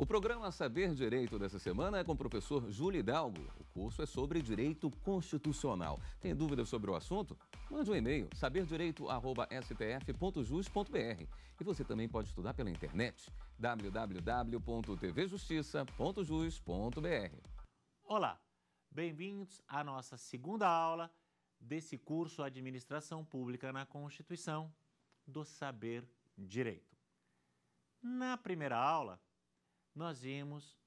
O programa Saber Direito dessa semana é com o professor Júlio Hidalgo. O curso é sobre direito constitucional. Tem dúvidas sobre o assunto? Mande um e-mail saberdireito@stf.jus.br. E você também pode estudar pela internet www.tvjustiça.jus.br. Olá, bem-vindos à nossa segunda aula desse curso Administração Pública na Constituição do Saber Direito. Na primeira aula, nós vimos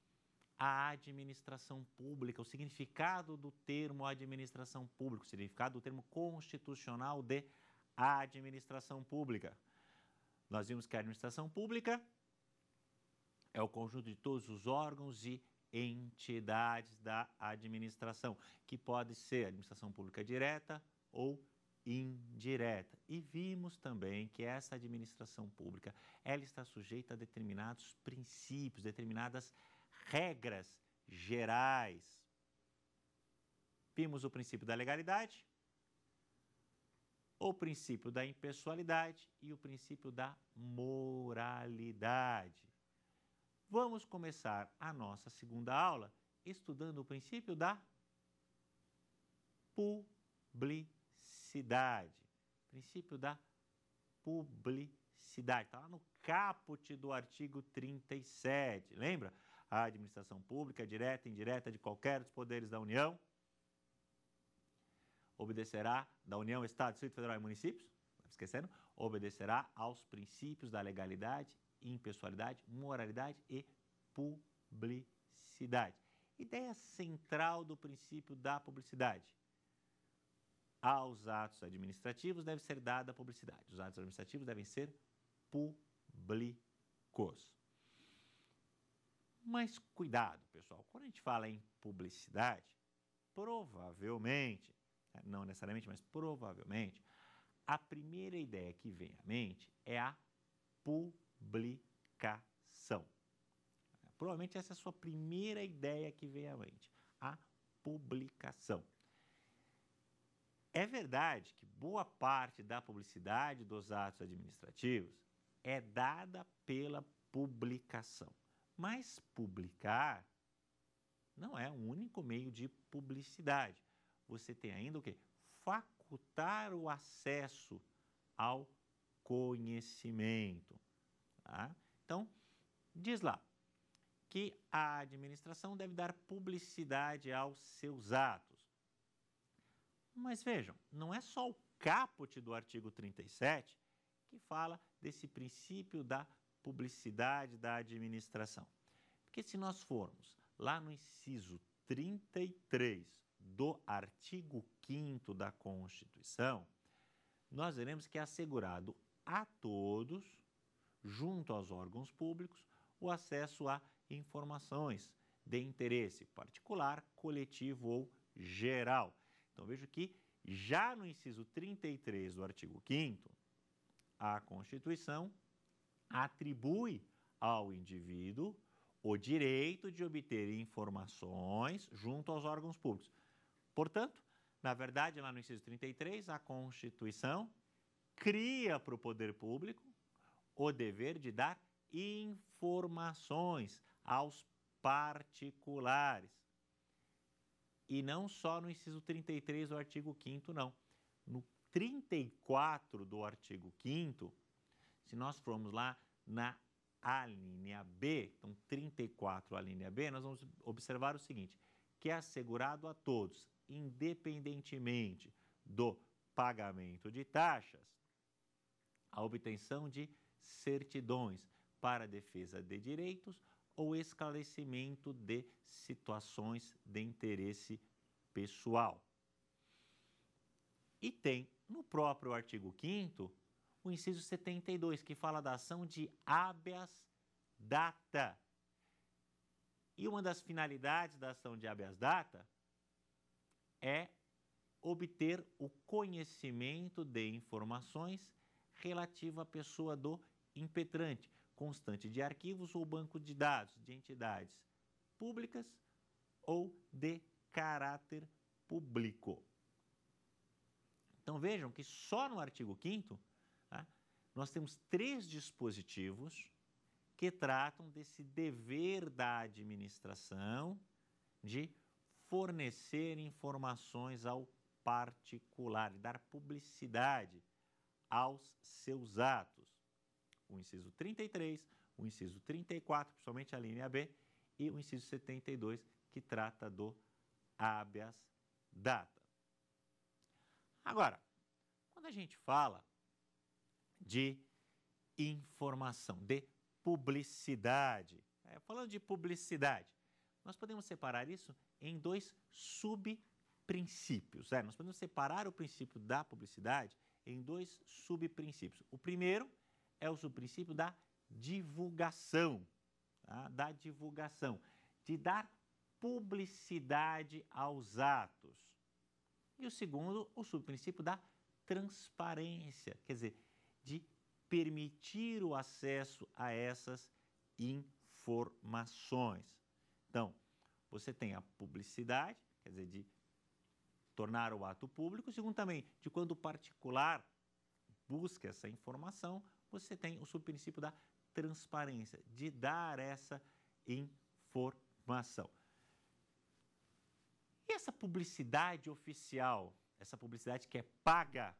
a administração pública, o significado do termo administração pública, o significado do termo constitucional de administração pública. Nós vimos que a administração pública é o conjunto de todos os órgãos e entidades da administração, que pode ser administração pública direta ou indireta. E vimos também que essa administração pública, ela está sujeita a determinados princípios, determinadas regras gerais. Vimos o princípio da legalidade, o princípio da impessoalidade e o princípio da moralidade. Vamos começar a nossa segunda aula estudando o princípio da publicidade publicidade. Princípio da publicidade. Está lá no caput do artigo 37. Lembra? A administração pública, direta e indireta de qualquer dos poderes da União, obedecerá, da União, Estado, Distrito Federal e municípios, esquecendo, obedecerá aos princípios da legalidade, impessoalidade, moralidade e publicidade. Ideia central do princípio da publicidade aos atos administrativos deve ser dada publicidade. Os atos administrativos devem ser públicos. Mas cuidado, pessoal. Quando a gente fala em publicidade, provavelmente, né, não necessariamente, mas provavelmente, a primeira ideia que vem à mente é a publicação. Provavelmente essa é a sua primeira ideia que vem à mente, a publicação. É verdade que boa parte da publicidade dos atos administrativos é dada pela publicação, mas publicar não é o um único meio de publicidade. Você tem ainda o quê? Facultar o acesso ao conhecimento. Tá? Então, diz lá que a administração deve dar publicidade aos seus atos mas vejam, não é só o caput do artigo 37 que fala desse princípio da publicidade da administração. Porque se nós formos lá no inciso 33 do artigo 5 da Constituição, nós veremos que é assegurado a todos, junto aos órgãos públicos, o acesso a informações de interesse particular, coletivo ou geral então veja que já no inciso 33 do artigo 5 a Constituição atribui ao indivíduo o direito de obter informações junto aos órgãos públicos. Portanto, na verdade, lá no inciso 33, a Constituição cria para o poder público o dever de dar informações aos particulares. E não só no inciso 33 do artigo 5 não. No 34 do artigo 5 se nós formos lá na alínea B, então 34 alínea B, nós vamos observar o seguinte, que é assegurado a todos, independentemente do pagamento de taxas, a obtenção de certidões para defesa de direitos ou esclarecimento de situações de interesse pessoal. E tem no próprio artigo 5 o inciso 72, que fala da ação de habeas data. E uma das finalidades da ação de habeas data é obter o conhecimento de informações relativa à pessoa do impetrante constante de arquivos ou banco de dados de entidades públicas ou de caráter público. Então vejam que só no artigo 5 tá, nós temos três dispositivos que tratam desse dever da administração de fornecer informações ao particular, dar publicidade aos seus atos o inciso 33, o inciso 34, principalmente a linha B, e o inciso 72, que trata do habeas data. Agora, quando a gente fala de informação, de publicidade, é, falando de publicidade, nós podemos separar isso em dois subprincípios. É, nós podemos separar o princípio da publicidade em dois subprincípios. O primeiro é o princípio da divulgação, tá? da divulgação, de dar publicidade aos atos. E o segundo, o subprincípio da transparência, quer dizer, de permitir o acesso a essas informações. Então, você tem a publicidade, quer dizer, de tornar o ato público, segundo também de quando o particular busca essa informação, você tem o subprincípio da transparência, de dar essa informação. E essa publicidade oficial, essa publicidade que é paga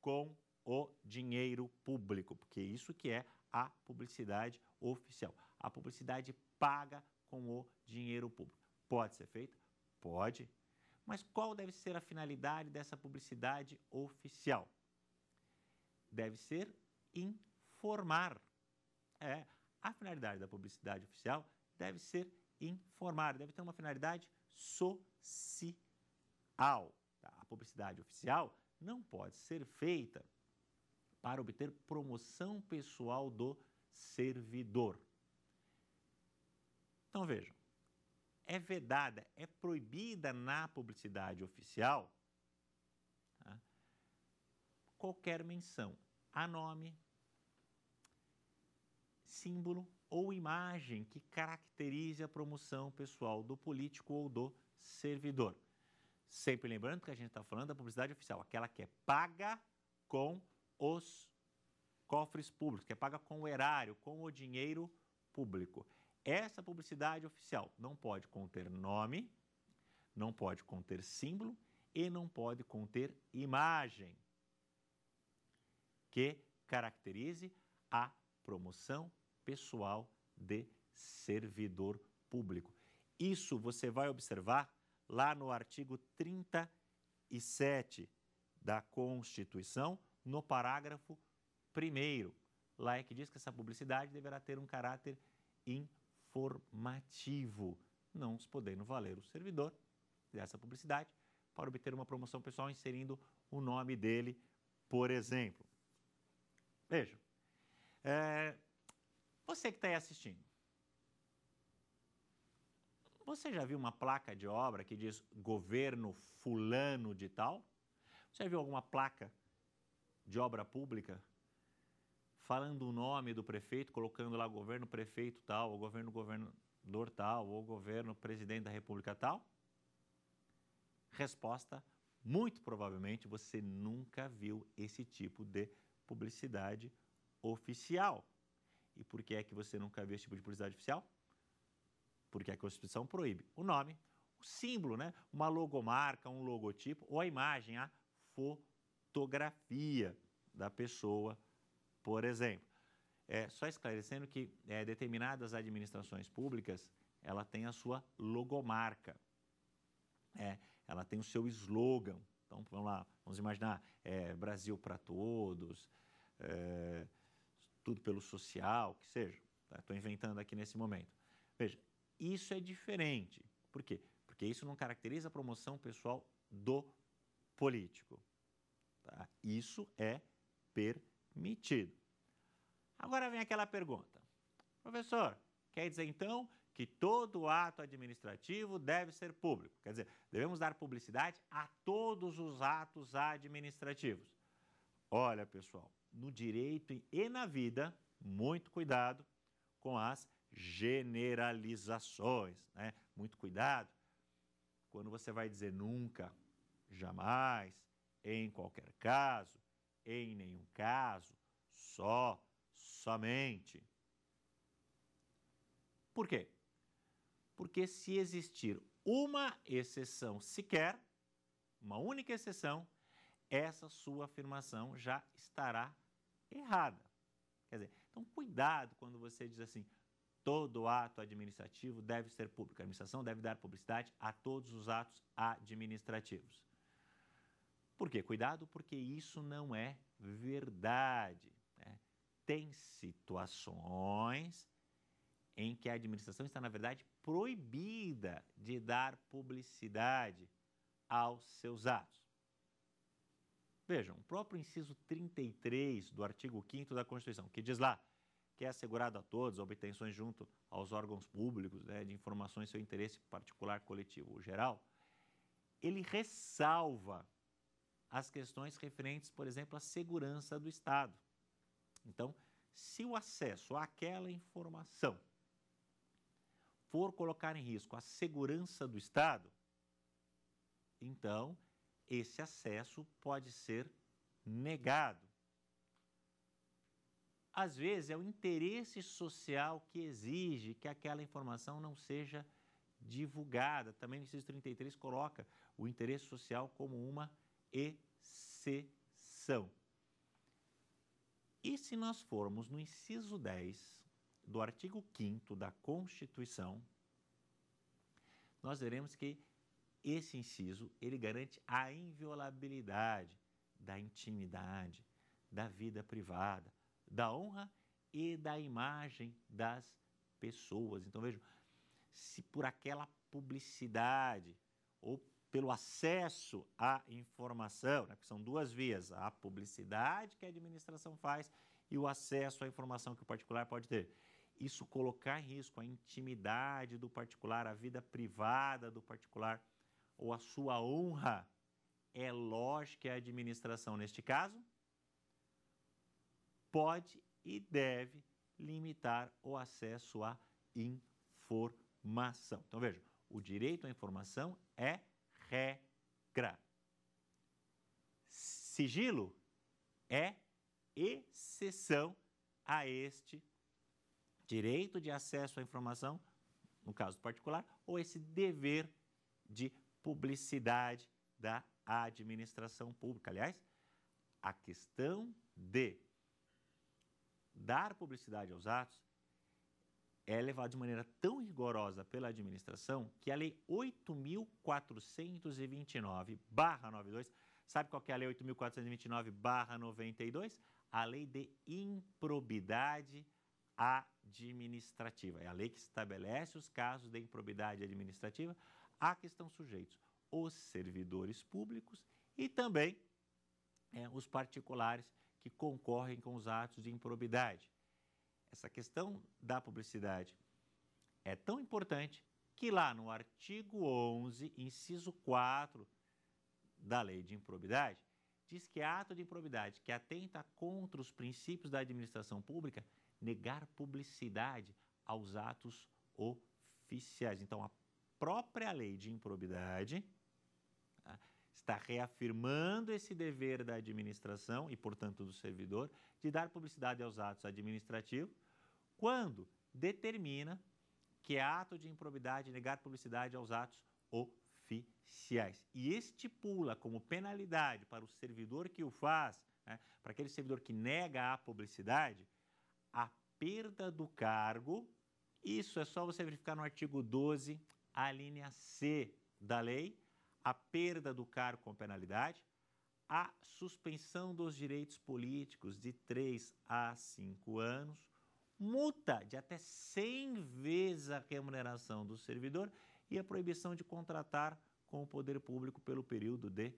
com o dinheiro público, porque isso que é a publicidade oficial. A publicidade paga com o dinheiro público. Pode ser feita? Pode. Mas qual deve ser a finalidade dessa publicidade oficial? Deve ser in informar. É, a finalidade da publicidade oficial deve ser informar, deve ter uma finalidade social. Tá? A publicidade oficial não pode ser feita para obter promoção pessoal do servidor. Então vejam, é vedada, é proibida na publicidade oficial tá? qualquer menção a nome, símbolo ou imagem que caracterize a promoção pessoal do político ou do servidor. Sempre lembrando que a gente está falando da publicidade oficial, aquela que é paga com os cofres públicos, que é paga com o erário, com o dinheiro público. Essa publicidade oficial não pode conter nome, não pode conter símbolo e não pode conter imagem que caracterize a promoção pessoal de servidor público. Isso você vai observar lá no artigo 37 da Constituição, no parágrafo 1. Lá é que diz que essa publicidade deverá ter um caráter informativo, não se podendo valer o servidor dessa publicidade para obter uma promoção pessoal inserindo o nome dele, por exemplo. Vejam, é, você que está aí assistindo, você já viu uma placa de obra que diz governo fulano de tal? Você já viu alguma placa de obra pública falando o nome do prefeito, colocando lá governo prefeito tal, ou governo governador tal, ou governo presidente da república tal? Resposta: muito provavelmente você nunca viu esse tipo de publicidade oficial. E por que é que você nunca viu esse tipo de publicidade oficial? Porque a Constituição proíbe o nome, o símbolo, né? uma logomarca, um logotipo ou a imagem, a fotografia da pessoa, por exemplo. É, só esclarecendo que é, determinadas administrações públicas, ela tem a sua logomarca, é, ela tem o seu slogan. Então, vamos lá, vamos imaginar, é, Brasil para todos, é, tudo pelo social, que seja. Estou tá? inventando aqui nesse momento. Veja, isso é diferente. Por quê? Porque isso não caracteriza a promoção pessoal do político. Tá? Isso é permitido. Agora vem aquela pergunta. Professor, quer dizer então que todo ato administrativo deve ser público? Quer dizer, devemos dar publicidade a todos os atos administrativos. Olha, pessoal, no direito e na vida, muito cuidado com as generalizações, né? Muito cuidado quando você vai dizer nunca, jamais, em qualquer caso, em nenhum caso, só, somente. Por quê? Porque se existir uma exceção sequer, uma única exceção, essa sua afirmação já estará errada. Quer dizer, então cuidado quando você diz assim: todo ato administrativo deve ser público. A administração deve dar publicidade a todos os atos administrativos. Por quê? Cuidado, porque isso não é verdade. Né? Tem situações em que a administração está, na verdade, proibida de dar publicidade aos seus atos. Vejam, o próprio inciso 33 do artigo 5 da Constituição, que diz lá que é assegurado a todos obtenções junto aos órgãos públicos né, de informações seu interesse particular, coletivo ou geral, ele ressalva as questões referentes, por exemplo, à segurança do Estado. Então, se o acesso àquela informação for colocar em risco a segurança do Estado, então esse acesso pode ser negado. Às vezes é o interesse social que exige que aquela informação não seja divulgada. Também no inciso 33 coloca o interesse social como uma exceção. E se nós formos no inciso 10 do artigo 5 da Constituição, nós veremos que esse inciso, ele garante a inviolabilidade da intimidade, da vida privada, da honra e da imagem das pessoas. Então vejam, se por aquela publicidade ou pelo acesso à informação, né, são duas vias, a publicidade que a administração faz e o acesso à informação que o particular pode ter. Isso colocar em risco a intimidade do particular, a vida privada do particular ou a sua honra é lógica e a administração, neste caso, pode e deve limitar o acesso à informação. Então veja, o direito à informação é regra. Sigilo é exceção a este direito de acesso à informação, no caso particular, ou esse dever de publicidade da administração pública. Aliás, a questão de dar publicidade aos atos é levada de maneira tão rigorosa pela administração que a Lei 8.429-92, sabe qual é a Lei 8.429-92? A Lei de Improbidade Administrativa. É a lei que estabelece os casos de improbidade administrativa a que estão sujeitos os servidores públicos e também é, os particulares que concorrem com os atos de improbidade. Essa questão da publicidade é tão importante que lá no artigo 11, inciso 4 da lei de improbidade, diz que é ato de improbidade que atenta contra os princípios da administração pública negar publicidade aos atos oficiais. Então, a própria lei de improbidade, tá? está reafirmando esse dever da administração e, portanto, do servidor de dar publicidade aos atos administrativos quando determina que é ato de improbidade negar publicidade aos atos oficiais. E estipula como penalidade para o servidor que o faz, né, para aquele servidor que nega a publicidade, a perda do cargo. Isso é só você verificar no artigo 12 a linha C da lei, a perda do cargo com penalidade, a suspensão dos direitos políticos de 3 a 5 anos, multa de até 100 vezes a remuneração do servidor e a proibição de contratar com o poder público pelo período de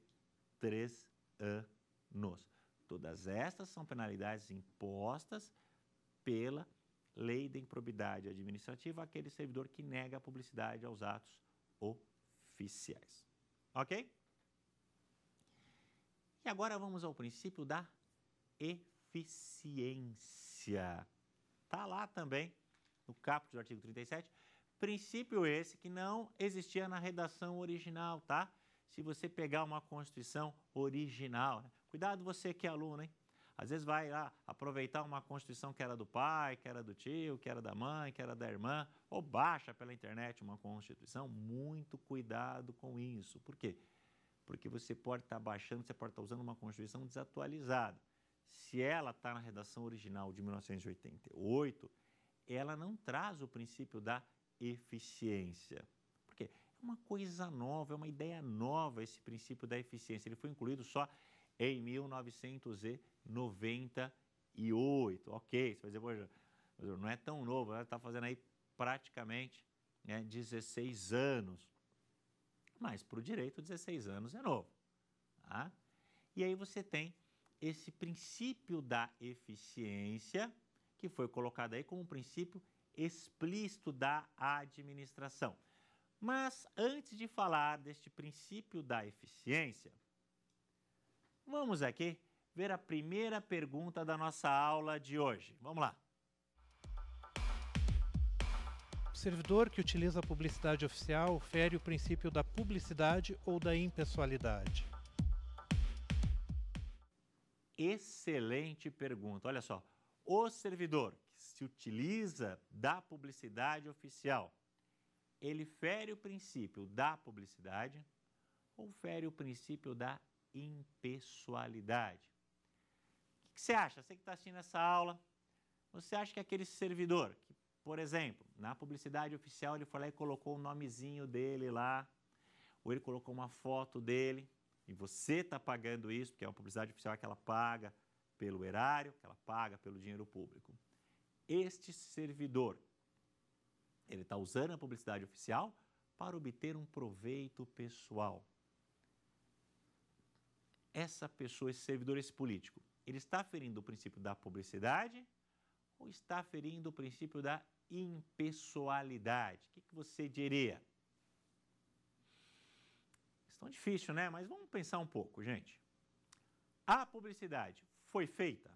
3 anos. Todas estas são penalidades impostas pela lei da improbidade administrativa aquele servidor que nega a publicidade aos atos oficiais. Ok? E agora vamos ao princípio da eficiência. Está lá também no caput do artigo 37. Princípio esse que não existia na redação original, tá? Se você pegar uma Constituição original. Né? Cuidado você que é aluno, hein? Às vezes vai lá aproveitar uma constituição que era do pai, que era do tio, que era da mãe, que era da irmã, ou baixa pela internet uma constituição. Muito cuidado com isso. Por quê? Porque você pode estar tá baixando, você pode estar tá usando uma constituição desatualizada. Se ela está na redação original de 1988, ela não traz o princípio da eficiência. Por quê? É uma coisa nova, é uma ideia nova esse princípio da eficiência. Ele foi incluído só em 1988. 98. Ok, você vai dizer, poxa, não é tão novo, ela né? está fazendo aí praticamente né, 16 anos. Mas para o direito, 16 anos é novo. Tá? E aí você tem esse princípio da eficiência, que foi colocado aí como um princípio explícito da administração. Mas antes de falar deste princípio da eficiência, vamos aqui ver a primeira pergunta da nossa aula de hoje. Vamos lá. O servidor que utiliza a publicidade oficial fere o princípio da publicidade ou da impessoalidade. Excelente pergunta. Olha só. O servidor que se utiliza da publicidade oficial, ele fere o princípio da publicidade ou fere o princípio da impessoalidade? que você acha? Você que está assistindo essa aula, você acha que aquele servidor, que, por exemplo, na publicidade oficial ele foi lá e colocou o nomezinho dele lá, ou ele colocou uma foto dele, e você está pagando isso, porque é uma publicidade oficial que ela paga pelo erário, que ela paga pelo dinheiro público. Este servidor, ele está usando a publicidade oficial para obter um proveito pessoal. Essa pessoa, esse servidor, esse político, ele está ferindo o princípio da publicidade ou está ferindo o princípio da impessoalidade? O que, que você diria? tão difícil, né? Mas vamos pensar um pouco, gente. A publicidade foi feita?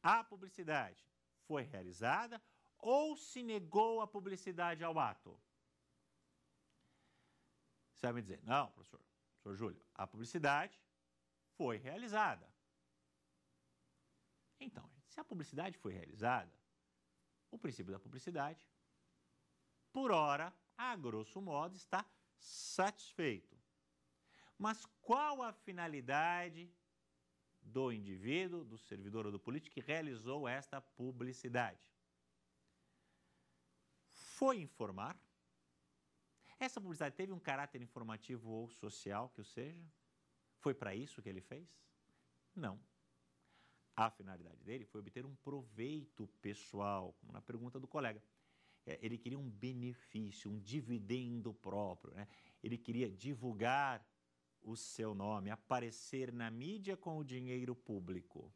A publicidade foi realizada ou se negou a publicidade ao ato? Você vai me dizer, não, professor, professor Júlio, a publicidade foi realizada. Então, se a publicidade foi realizada, o princípio da publicidade, por hora, a grosso modo, está satisfeito. Mas qual a finalidade do indivíduo, do servidor ou do político que realizou esta publicidade? Foi informar? Essa publicidade teve um caráter informativo ou social, que o seja? Foi para isso que ele fez? Não. A finalidade dele foi obter um proveito pessoal, como na pergunta do colega. É, ele queria um benefício, um dividendo próprio. Né? Ele queria divulgar o seu nome, aparecer na mídia com o dinheiro público.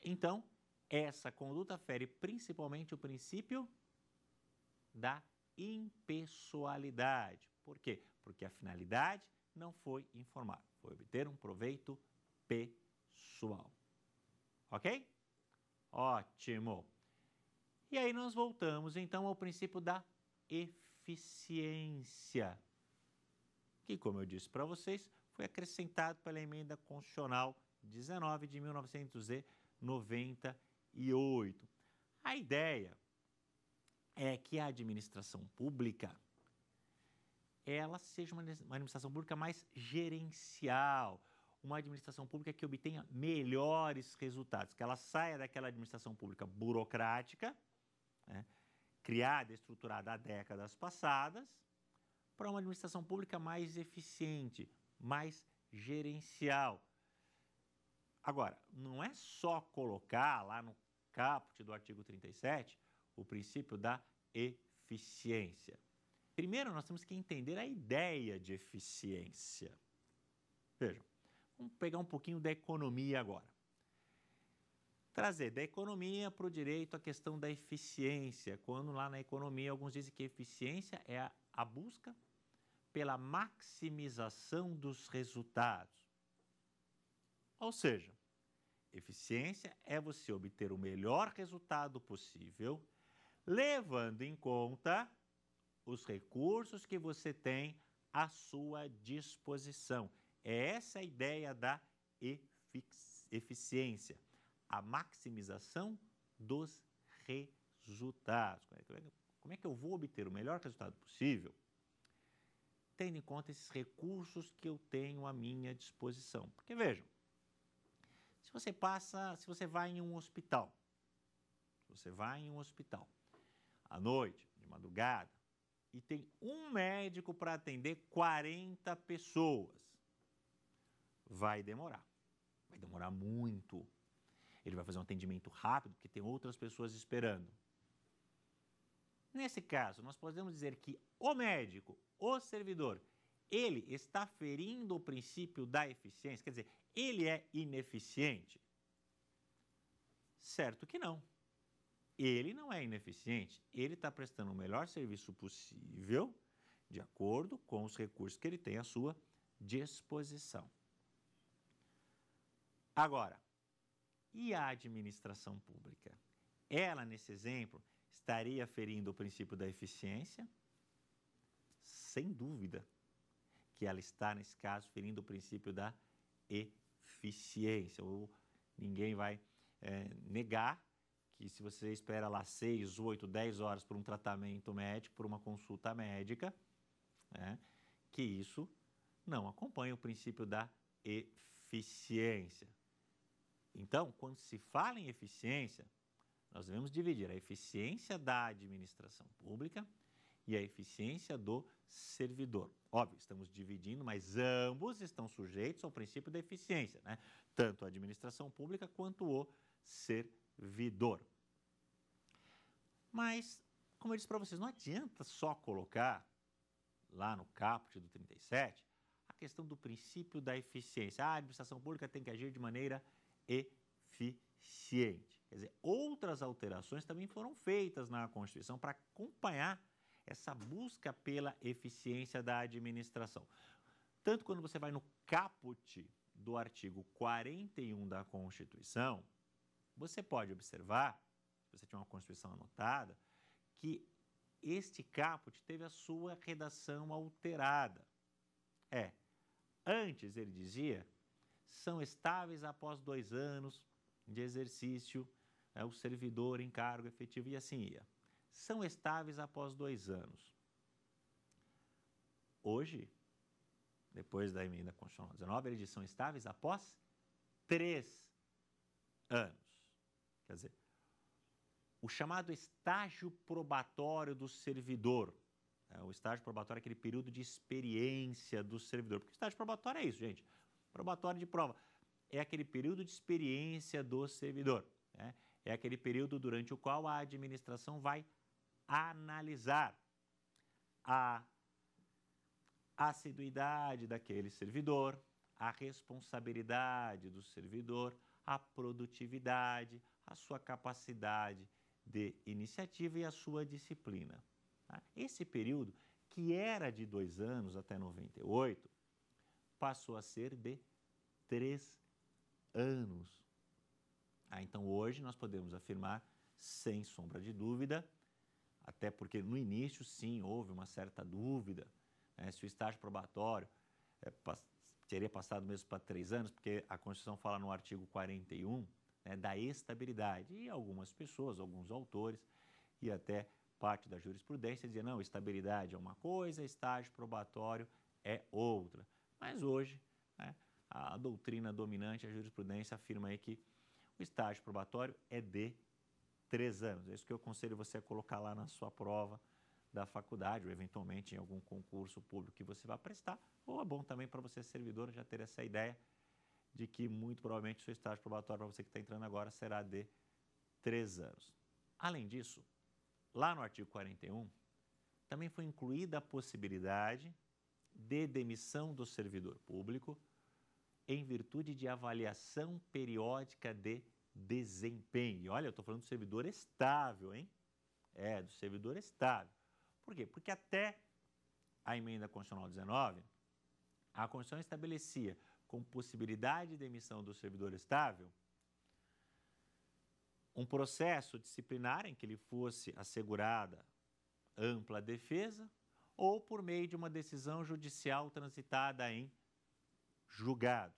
Então, essa conduta fere principalmente o princípio da impessoalidade. Por quê? Porque a finalidade não foi informar, foi obter um proveito pessoal. Ok? Ótimo. E aí nós voltamos então ao princípio da eficiência, que, como eu disse para vocês, foi acrescentado pela emenda constitucional 19 de 1998. A ideia é que a administração pública ela seja uma administração pública mais gerencial, uma administração pública que obtenha melhores resultados, que ela saia daquela administração pública burocrática, né, criada, estruturada há décadas passadas, para uma administração pública mais eficiente, mais gerencial. Agora, não é só colocar lá no caput do artigo 37 o princípio da eficiência. Primeiro, nós temos que entender a ideia de eficiência. Vejam, Vamos pegar um pouquinho da economia agora. Trazer da economia para o direito a questão da eficiência, quando lá na economia alguns dizem que eficiência é a, a busca pela maximização dos resultados. Ou seja, eficiência é você obter o melhor resultado possível, levando em conta os recursos que você tem à sua disposição. É essa a ideia da eficiência, a maximização dos resultados. É é como é que eu vou obter o melhor resultado possível? Tendo em conta esses recursos que eu tenho à minha disposição. Porque vejam, se você passa, se você vai em um hospital, você vai em um hospital à noite, de madrugada, e tem um médico para atender 40 pessoas vai demorar. Vai demorar muito. Ele vai fazer um atendimento rápido, porque tem outras pessoas esperando. Nesse caso, nós podemos dizer que o médico, o servidor, ele está ferindo o princípio da eficiência, quer dizer, ele é ineficiente? Certo que não. Ele não é ineficiente, ele está prestando o melhor serviço possível de acordo com os recursos que ele tem à sua disposição. Agora, e a administração pública? Ela, nesse exemplo, estaria ferindo o princípio da eficiência? Sem dúvida que ela está, nesse caso, ferindo o princípio da eficiência. Ou ninguém vai é, negar que se você espera lá 6, 8, 10 horas por um tratamento médico, por uma consulta médica, né, que isso não acompanha o princípio da eficiência. Então, quando se fala em eficiência, nós devemos dividir a eficiência da administração pública e a eficiência do servidor. Óbvio, estamos dividindo, mas ambos estão sujeitos ao princípio da eficiência, né? tanto a administração pública quanto o servidor. Mas, como eu disse para vocês, não adianta só colocar lá no caput do 37 a questão do princípio da eficiência. Ah, a administração pública tem que agir de maneira eficiente. Quer dizer, outras alterações também foram feitas na Constituição para acompanhar essa busca pela eficiência da administração. Tanto quando você vai no caput do artigo 41 da Constituição, você pode observar, se você tinha uma Constituição anotada, que este caput teve a sua redação alterada. É, antes ele dizia são estáveis após dois anos de exercício, né, o servidor em cargo efetivo e assim ia. São estáveis após dois anos. Hoje, depois da emenda constitucional 19, eles são estáveis após três anos. Quer dizer, o chamado estágio probatório do servidor. Né, o estágio probatório é aquele período de experiência do servidor. Porque o estágio probatório é isso, gente. Probatório de prova é aquele período de experiência do servidor. Né? É aquele período durante o qual a administração vai analisar a assiduidade daquele servidor, a responsabilidade do servidor, a produtividade, a sua capacidade de iniciativa e a sua disciplina. Tá? Esse período, que era de dois anos até 98, passou a ser de três anos. Ah, então hoje nós podemos afirmar, sem sombra de dúvida, até porque no início sim houve uma certa dúvida né, se o estágio probatório é, eh, pass teria passado mesmo para três anos, porque a Constituição fala no artigo 41 né, da estabilidade. E algumas pessoas, alguns autores e até parte da jurisprudência dizia, não, estabilidade é uma coisa, estágio probatório é outra. Mas hoje, né, a, doutrina dominante, a jurisprudência afirma aí que o estágio probatório é de três anos. É isso que eu aconselho você a colocar lá na sua prova da faculdade ou eventualmente em algum concurso público que você vai prestar. Ou é bom também para você servidor já ter essa ideia de que muito provavelmente o seu estágio probatório para você que está entrando agora será de três anos. Além disso, lá no artigo 41, também foi incluída a possibilidade de demissão do servidor público em virtude de avaliação periódica de desempenho. Olha, eu estou falando do servidor estável, hein? É, do servidor estável. Por quê? Porque até a emenda constitucional 19, a Constituição estabelecia com possibilidade de emissão do servidor estável um processo disciplinar em que lhe fosse assegurada ampla defesa ou por meio de uma decisão judicial transitada em julgado.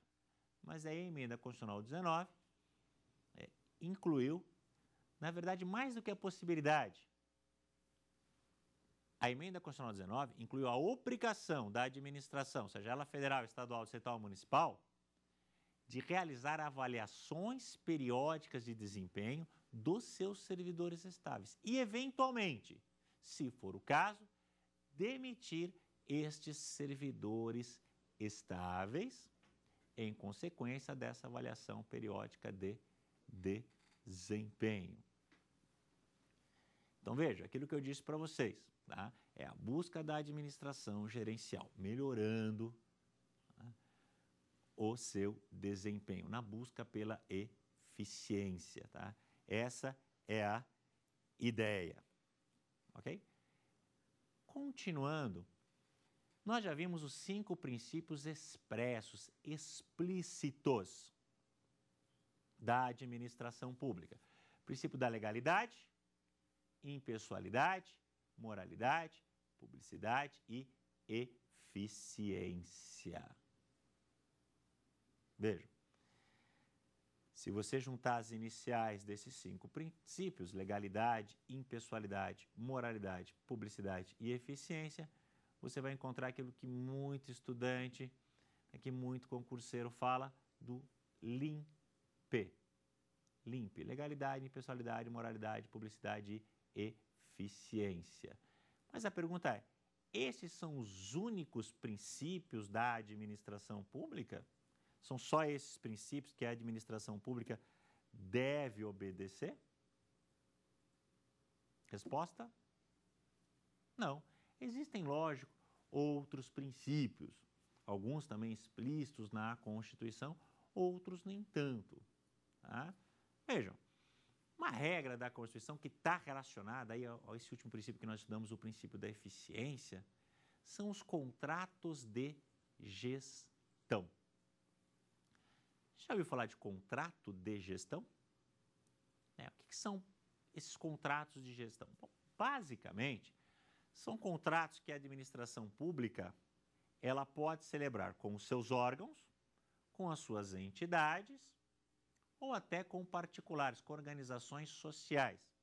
Mas aí a emenda constitucional 19 é, incluiu, na verdade, mais do que a possibilidade. A emenda constitucional 19 incluiu a obrigação da administração, seja ela federal, estadual, distrital ou municipal, de realizar avaliações periódicas de desempenho dos seus servidores estáveis e, eventualmente, se for o caso, demitir estes servidores estáveis em consequência dessa avaliação periódica de desempenho. Então veja, aquilo que eu disse para vocês, tá? é a busca da administração gerencial, melhorando tá? o seu desempenho, na busca pela eficiência. Tá? Essa é a ideia. Ok? Continuando, nós já vimos os cinco princípios expressos, explícitos da administração pública: princípio da legalidade, impessoalidade, moralidade, publicidade e eficiência. Vejam. Se você juntar as iniciais desses cinco princípios, legalidade, impessoalidade, moralidade, publicidade e eficiência, você vai encontrar aquilo que muito estudante, é que muito concurseiro fala do LIMP. LIMP, legalidade, impessoalidade, moralidade, publicidade e eficiência. Mas a pergunta é, esses são os únicos princípios da administração pública? São só esses princípios que a administração pública deve obedecer? Resposta: não. Existem, lógico, outros princípios, alguns também explícitos na Constituição, outros nem tanto. Tá? Vejam, uma regra da Constituição que está relacionada aí a, esse último princípio que nós estudamos, o princípio da eficiência, são os contratos de gestão. Já ouviu falar de contrato de gestão? É, o que, que são esses contratos de gestão? Bom, basicamente, são contratos que a administração pública ela pode celebrar com os seus órgãos, com as suas entidades ou até com particulares, com organizações sociais.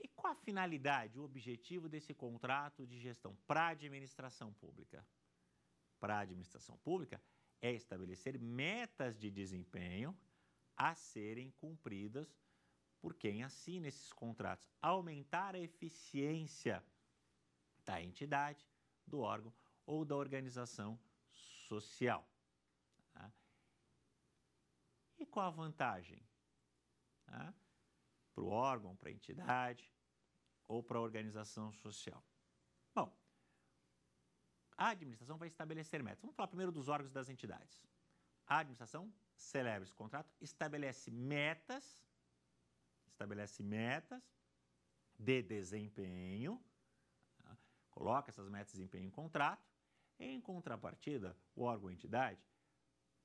E qual a finalidade, o objetivo desse contrato de gestão para a administração pública? Para a administração pública é estabelecer metas de desempenho a serem cumpridas por quem assina esses contratos, aumentar a eficiência da entidade, do órgão ou da organização social. Tá? E qual a vantagem? Tá? Para o órgão, para a entidade ou para a organização social? Bom, a administração vai estabelecer metas. Vamos falar primeiro dos órgãos e das entidades. A administração celebra esse contrato, estabelece metas estabelece metas de desempenho, tá? coloca essas metas de desempenho em contrato. Em contrapartida, o órgão ou entidade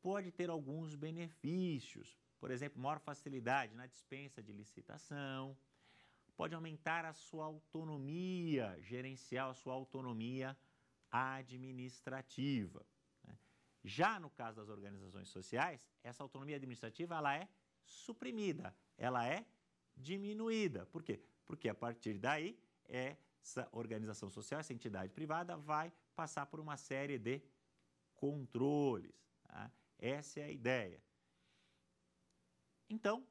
pode ter alguns benefícios, por exemplo, maior facilidade na dispensa de licitação, pode aumentar a sua autonomia gerencial, a sua autonomia administrativa. Né? Já no caso das organizações sociais, essa autonomia administrativa ela é suprimida, ela é diminuída. Por quê? Porque a partir daí, essa organização social, essa entidade privada, vai passar por uma série de controles. Tá? Essa é a ideia. Então,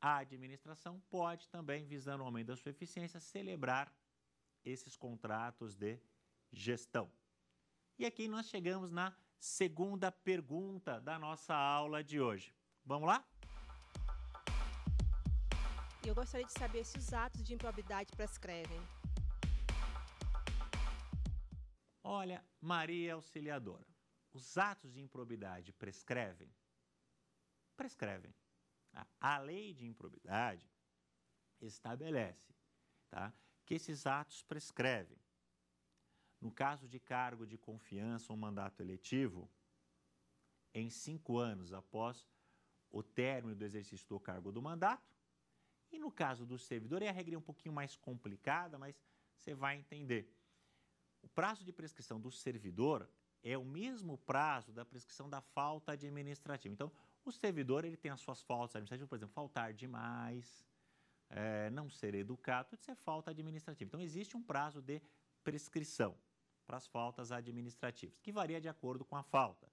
a administração pode também, visando o aumento da sua eficiência, celebrar esses contratos de gestão. E aqui nós chegamos na segunda pergunta da nossa aula de hoje. Vamos lá? E eu gostaria de saber se os atos de improbidade prescrevem. Olha, Maria Auxiliadora, os atos de improbidade prescrevem? Prescrevem. A lei de improbidade estabelece tá, que esses atos prescrevem. No caso de cargo de confiança ou mandato eletivo, em cinco anos após o término do exercício do cargo do mandato, e no caso do servidor, é a regra é um pouquinho mais complicada, mas você vai entender. O prazo de prescrição do servidor é o mesmo prazo da prescrição da falta administrativa. Então, o servidor ele tem as suas faltas administrativas, por exemplo, faltar demais, é, não ser educado, tudo isso é falta administrativa. Então, existe um prazo de prescrição para as faltas administrativas, que varia de acordo com a falta.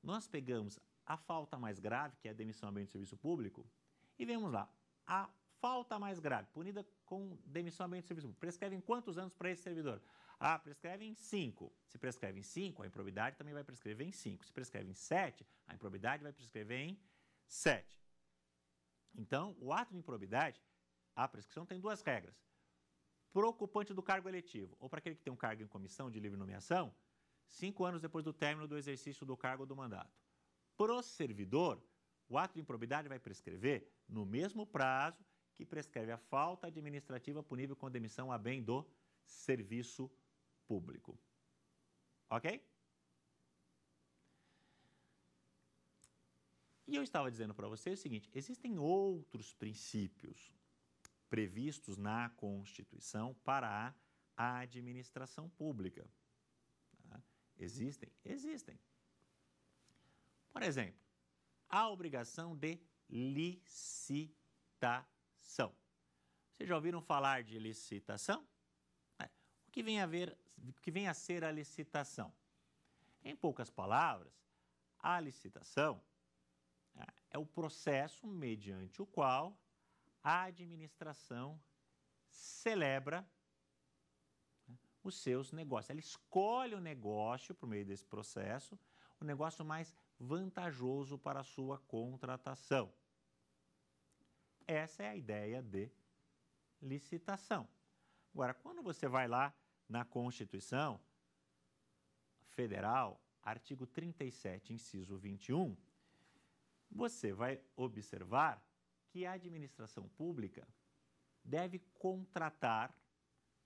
Nós pegamos a falta mais grave, que é a demissão ao meio de serviço público, e vemos lá, a falta mais grave, punida com demissão ambiente de serviço público. Prescrevem quantos anos para esse servidor? Ah, prescreve em 5. Se prescreve em 5, a improbidade também vai prescrever em 5. Se prescreve em 7, a improbidade vai prescrever em 7. Então, o ato de improbidade, a prescrição tem duas regras. Pro ocupante do cargo eletivo, ou para aquele que tem um cargo em comissão de livre nomeação, cinco anos depois do término do exercício do cargo ou do mandato. Pro servidor, o ato de improbidade vai prescrever no mesmo prazo que prescreve a falta administrativa punível com demissão a bem do serviço público. Ok? E eu estava dizendo para vocês o seguinte: existem outros princípios previstos na Constituição para a administração pública. Tá? Existem? Existem. Por exemplo, a obrigação de licitação. Vocês já ouviram falar de licitação? É, o, que vem a ver, o que vem a ser a licitação? Em poucas palavras, a licitação é, é o processo mediante o qual a administração celebra né, os seus negócios. Ela escolhe o negócio por meio desse processo, o negócio mais vantajoso para sua contratação. Essa é a ideia de licitação. Agora, quando você vai lá na Constituição Federal, artigo 37, inciso 21, você vai observar que a administração pública deve contratar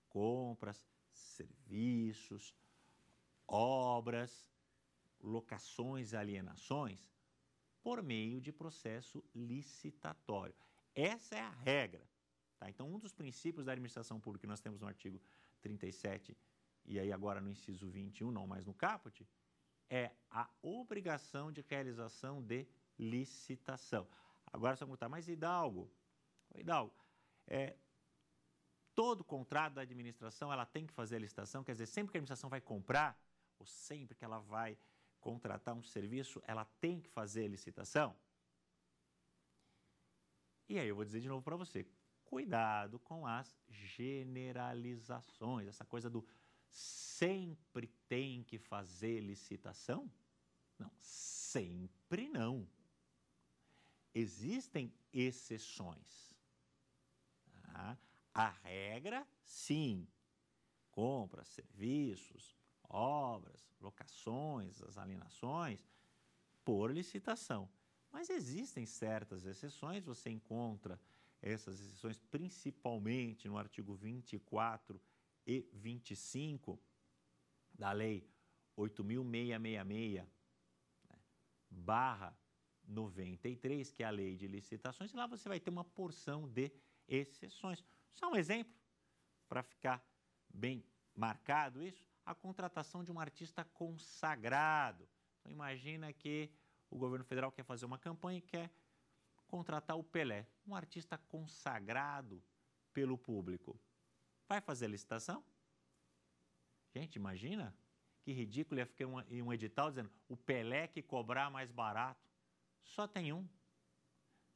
compras, serviços, obras locações, alienações, por meio de processo licitatório. Essa é a regra. Tá? Então, um dos princípios da administração pública que nós temos no artigo 37 e aí agora no inciso 21, não mais no caput, é a obrigação de realização de licitação. Agora você vai perguntar, mas Hidalgo, Hidalgo, é, todo contrato da administração ela tem que fazer a licitação, quer dizer, sempre que a administração vai comprar, ou sempre que ela vai contratar um serviço, ela tem que fazer licitação? E aí eu vou dizer de novo para você, cuidado com as generalizações, essa coisa do sempre tem que fazer licitação? Não, sempre não. Existem exceções. Tá? A regra, sim. Compras, serviços, obras, locações, as alienações, por licitação. Mas existem certas exceções, você encontra essas exceções principalmente no artigo 24 e 25 da Lei 8.666, né, barra 93, que é a Lei de Licitações, e lá você vai ter uma porção de exceções. Só um exemplo, para ficar bem marcado isso, a contratação de um artista consagrado. Então, imagina que o governo federal quer fazer uma campanha e quer contratar o Pelé, um artista consagrado pelo público. Vai fazer licitação? Gente, imagina que ridículo ia ficar em um edital dizendo o Pelé que cobrar mais barato. Só tem um.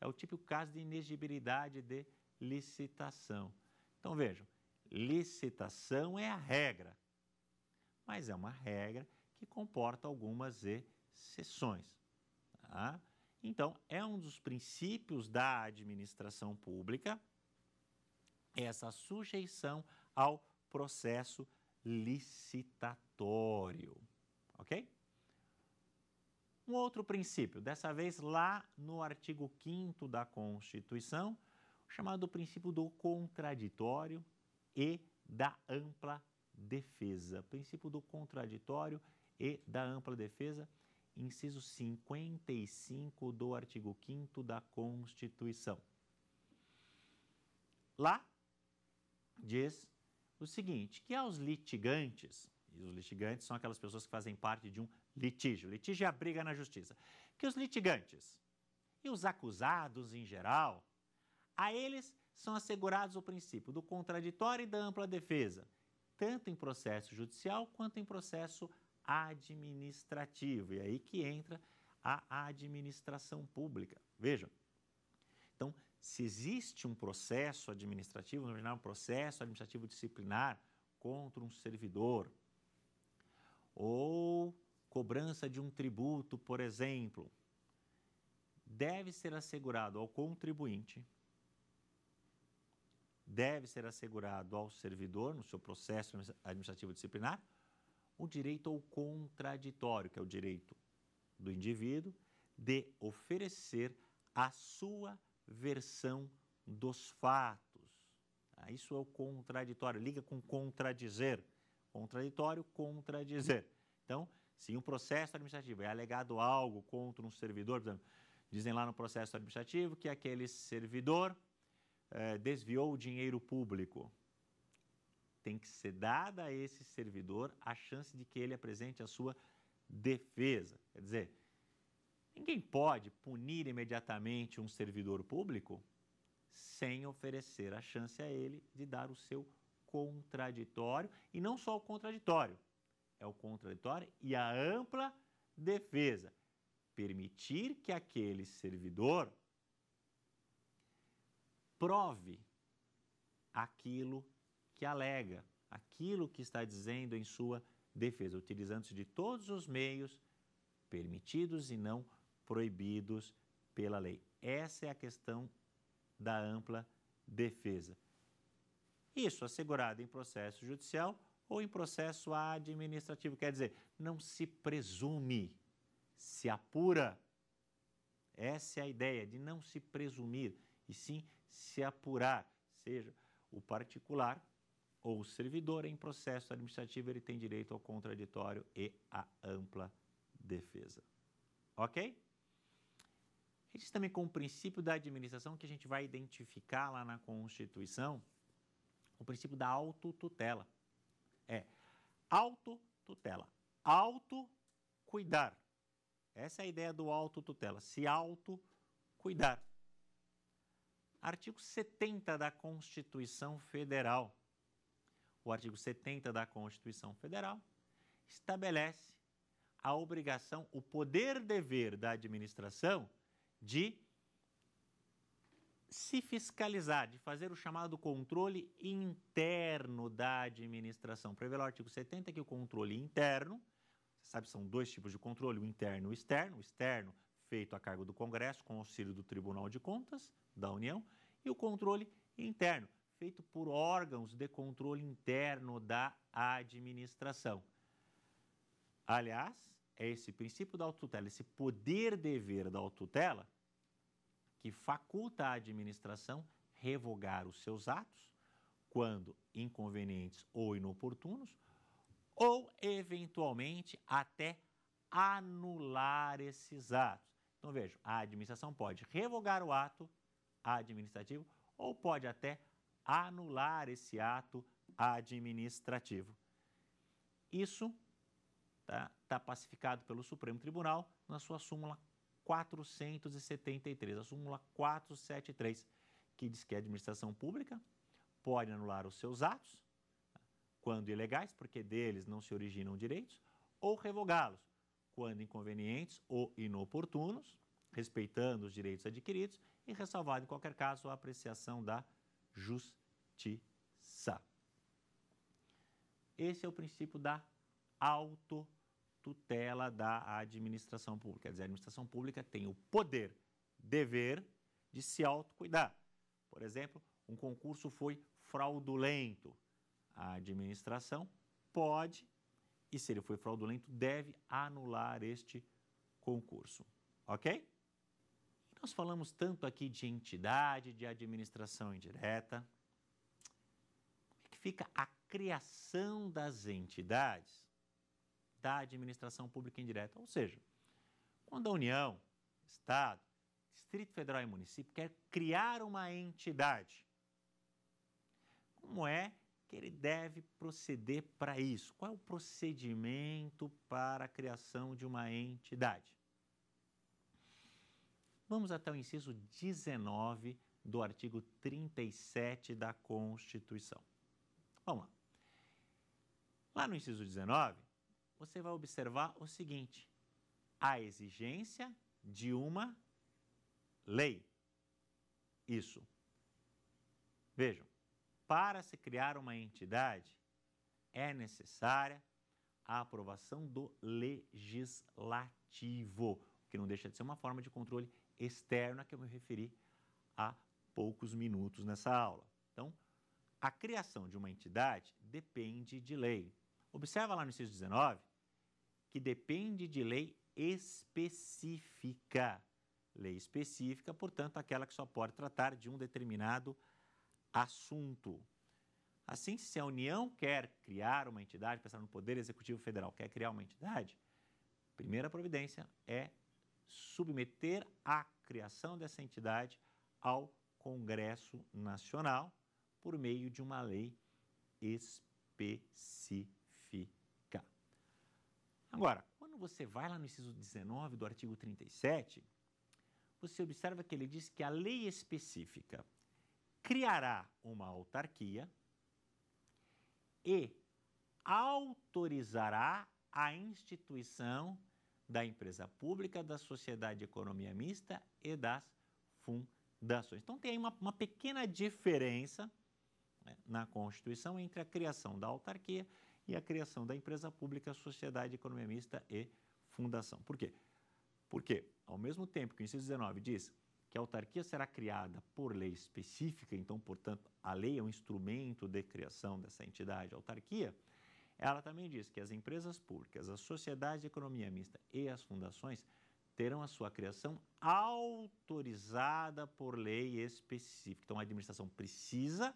É o típico caso de inegibilidade de licitação. Então vejam, licitação é a regra mas é uma regra que comporta algumas exceções. Tá? Então, é um dos princípios da administração pública essa sujeição ao processo licitatório. Ok? Um outro princípio, dessa vez lá no artigo 5 da Constituição, chamado princípio do contraditório e da ampla defesa, princípio do contraditório e da ampla defesa, inciso 55 do artigo 5 da Constituição. Lá diz o seguinte, que aos litigantes, e os litigantes são aquelas pessoas que fazem parte de um litígio, litígio é a briga na justiça, que os litigantes e os acusados em geral, a eles são assegurados o princípio do contraditório e da ampla defesa, tanto em processo judicial quanto em processo administrativo. E aí que entra a administração pública. veja então, se existe um processo administrativo, no geral, um processo administrativo disciplinar contra um servidor, ou cobrança de um tributo, por exemplo, deve ser assegurado ao contribuinte deve ser assegurado ao servidor, no seu processo administrativo disciplinar, o direito ao contraditório, que é o direito do indivíduo de oferecer a sua versão dos fatos. Ah, isso é o contraditório, liga com contradizer. Contraditório, contradizer. Então, se um processo administrativo é alegado algo contra um servidor, por exemplo, dizem lá no processo administrativo que aquele servidor é, desviou o dinheiro público. Tem que ser dada a esse servidor a chance de que ele apresente a sua defesa. Quer dizer, ninguém pode punir imediatamente um servidor público sem oferecer a chance a ele de dar o seu contraditório, e não só o contraditório, é o contraditório e a ampla defesa. Permitir que aquele servidor prove aquilo que alega, aquilo que está dizendo em sua defesa, utilizando-se de todos os meios permitidos e não proibidos pela lei. Essa é a questão da ampla defesa. Isso assegurado em processo judicial ou em processo administrativo, quer dizer, não se presume, se apura. Essa é a ideia de não se presumir, e sim se apurar, seja o particular ou o servidor em processo administrativo, ele tem direito ao contraditório e à ampla defesa. Ok? Existe também com o princípio da administração que a gente vai identificar lá na Constituição, o princípio da autotutela. É autotutela, autocuidar. Essa é a ideia do autotutela, se autocuidar. Artigo 70 da Constituição Federal. O artigo 70 da Constituição Federal estabelece a obrigação, o poder-dever da administração de se fiscalizar, de fazer o chamado controle interno da administração. Prevê lá o artigo 70 é que o controle interno, você sabe, são dois tipos de controle, o interno e o externo. O externo feito a cargo do Congresso, com auxílio do Tribunal de Contas da União, e o controle interno, feito por órgãos de controle interno da administração. Aliás, é esse princípio da autotela, esse poder-dever da autotela, que faculta à administração revogar os seus atos quando inconvenientes ou inoportunos, ou eventualmente até anular esses atos. Então vejo, a administração pode revogar o ato administrativo ou pode até anular esse ato administrativo. Isso está tá pacificado pelo Supremo Tribunal na sua súmula 473, a súmula 473, que diz que a administração pública pode anular os seus atos, tá, quando ilegais, porque deles não se originam direitos, ou revogá-los, quando inconvenientes ou inoportunos, respeitando os direitos adquiridos e ressalvado, em qualquer caso, a apreciação da justiça. Esse é o princípio da autotutela da administração pública. Quer dizer, a administração pública tem o poder, dever de se autocuidar. Por exemplo, um concurso foi fraudulento. A administração pode e se ele foi fraudulento, deve anular este concurso. Ok? Nós falamos tanto aqui de entidade, de administração indireta. Como é que fica a criação das entidades da administração pública indireta? Ou seja, quando a União, Estado, Distrito Federal e município quer criar uma entidade, como é que ele deve proceder para isso? Qual é o procedimento para a criação de uma entidade? Vamos até o inciso 19 do artigo 37 da Constituição. Vamos lá. Lá no inciso 19, você vai observar o seguinte: a exigência de uma lei. Isso. Vejam, para se criar uma entidade, é necessária a aprovação do legislativo, que não deixa de ser uma forma de controle externo a que eu me referi há poucos minutos nessa aula. Então, a criação de uma entidade depende de lei. Observa lá no inciso 19 que depende de lei específica. Lei específica, portanto, aquela que só pode tratar de um determinado assunto. Assim, se a União quer criar uma entidade, pensar no Poder Executivo Federal, quer criar uma entidade, primeira providência é submeter a criação dessa entidade ao Congresso Nacional por meio de uma lei específica. Agora, quando você vai lá no inciso 19 do artigo 37, você observa que ele diz que a lei específica criará uma autarquia e autorizará a instituição da empresa pública, da sociedade de economia mista e das fundações. Então tem aí uma, uma pequena diferença né, na Constituição entre a criação da autarquia e a criação da empresa pública, sociedade de economia mista e fundação. Por quê? Porque, ao mesmo tempo que o inciso 19 diz que a autarquia será criada por lei específica, então, portanto, a lei é um instrumento de criação dessa entidade, autarquia, ela também diz que as empresas públicas, as sociedades de economia mista e as fundações terão a sua criação autorizada por lei específica. Então, a administração precisa,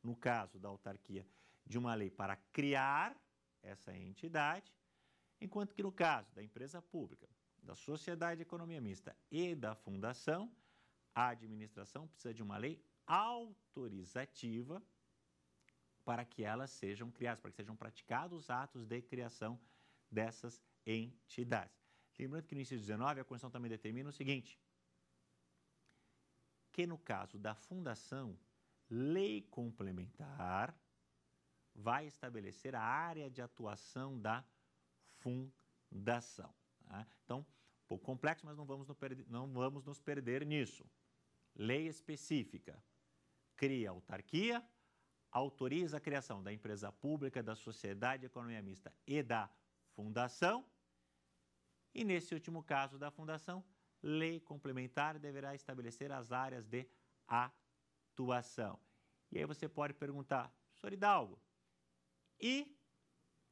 no caso da autarquia, de uma lei para criar essa entidade, enquanto que no caso da empresa pública, da sociedade de economia mista e da fundação, a administração precisa de uma lei autorizativa para que elas sejam criadas, para que sejam praticados atos de criação dessas entidades. Lembrando que no inciso 19, a Constituição também determina o seguinte: que no caso da fundação, lei complementar vai estabelecer a área de atuação da fundação. Tá? Então, um pouco complexo, mas não vamos, não vamos nos perder nisso. Lei específica cria autarquia, autoriza a criação da empresa pública, da sociedade de economia mista e da fundação. E nesse último caso da fundação, lei complementar deverá estabelecer as áreas de atuação. E aí você pode perguntar, senhor Hidalgo, e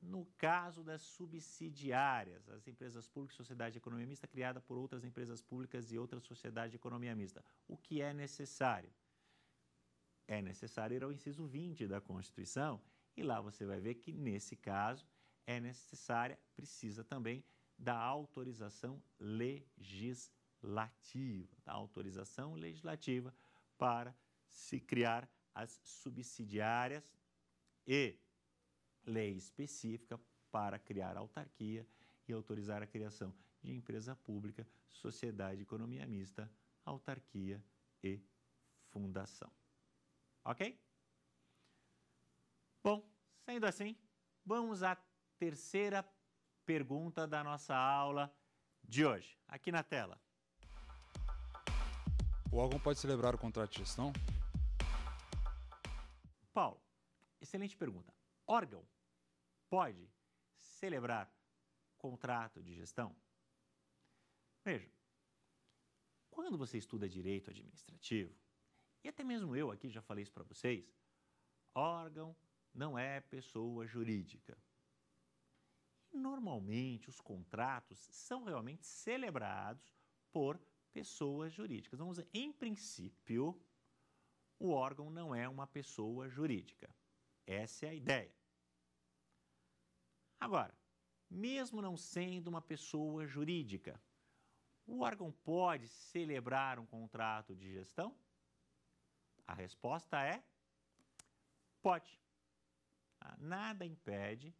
no caso das subsidiárias, as empresas públicas, sociedade de economia mista, criada por outras empresas públicas e outras sociedades de economia mista. O que é necessário? É necessário ir ao inciso 20 da Constituição e lá você vai ver que, nesse caso, é necessária, precisa também da autorização legislativa, da autorização legislativa para se criar as subsidiárias e lei específica para criar autarquia e autorizar a criação de empresa pública, sociedade economia mista, autarquia e fundação. Ok? Bom, sendo assim, vamos à terceira pergunta da nossa aula de hoje, aqui na tela. O órgão pode celebrar o contrato de gestão? Paulo, excelente pergunta. Órgão pode celebrar contrato de gestão? Veja, quando você estuda direito administrativo, e até mesmo eu aqui já falei isso para vocês, órgão não é pessoa jurídica. E normalmente os contratos são realmente celebrados por pessoas jurídicas. Vamos dizer, em princípio, o órgão não é uma pessoa jurídica. Essa é a ideia. Agora, mesmo não sendo uma pessoa jurídica, o órgão pode celebrar um contrato de gestão? A resposta é pode. Ah, nada impede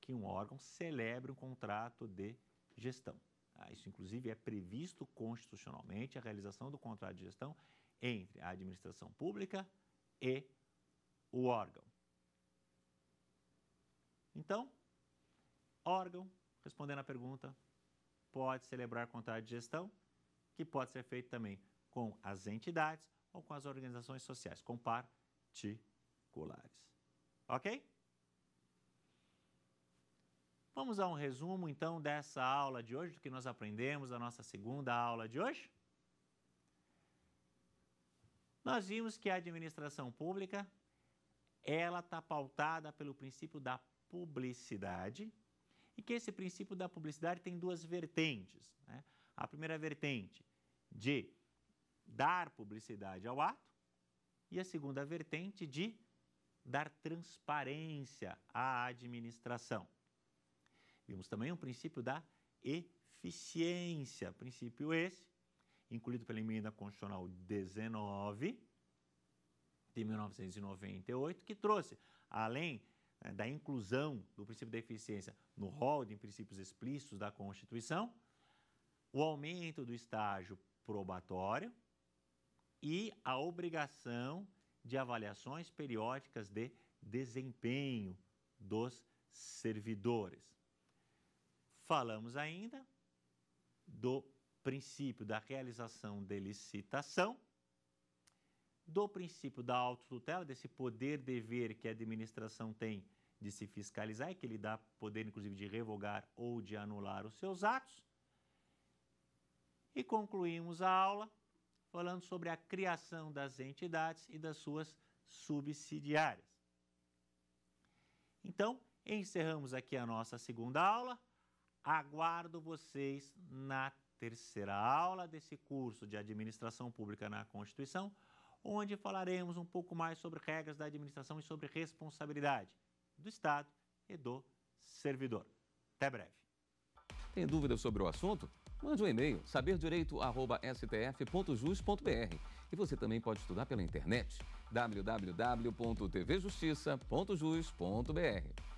que um órgão celebre um contrato de gestão. Ah, isso, inclusive, é previsto constitucionalmente a realização do contrato de gestão entre a administração pública e o órgão. Então, Órgão, respondendo à pergunta, pode celebrar contrato de gestão, que pode ser feito também com as entidades ou com as organizações sociais com particulares. Ok? Vamos a um resumo então dessa aula de hoje, do que nós aprendemos, da nossa segunda aula de hoje? Nós vimos que a administração pública ela está pautada pelo princípio da publicidade, e que esse princípio da publicidade tem duas vertentes. Né? A primeira vertente de dar publicidade ao ato e a segunda vertente de dar transparência à administração. Vimos também um princípio da eficiência, princípio esse, incluído pela emenda constitucional 19 de 1998, que trouxe, além né, da inclusão do princípio da eficiência no rol de princípios explícitos da Constituição, o aumento do estágio probatório e a obrigação de avaliações periódicas de desempenho dos servidores. Falamos ainda do princípio da realização de licitação do princípio da autotutela, desse poder-dever que a administração tem de se fiscalizar e que lhe dá poder, inclusive, de revogar ou de anular os seus atos. E concluímos a aula falando sobre a criação das entidades e das suas subsidiárias. Então, encerramos aqui a nossa segunda aula. Aguardo vocês na terceira aula desse curso de Administração Pública na Constituição onde falaremos um pouco mais sobre regras da administração e sobre responsabilidade do Estado e do servidor. Até breve. Tem dúvidas sobre o assunto? Mande um e-mail saberdireito@stf.jus.br. E você também pode estudar pela internet www.tvjustiça.jus.br.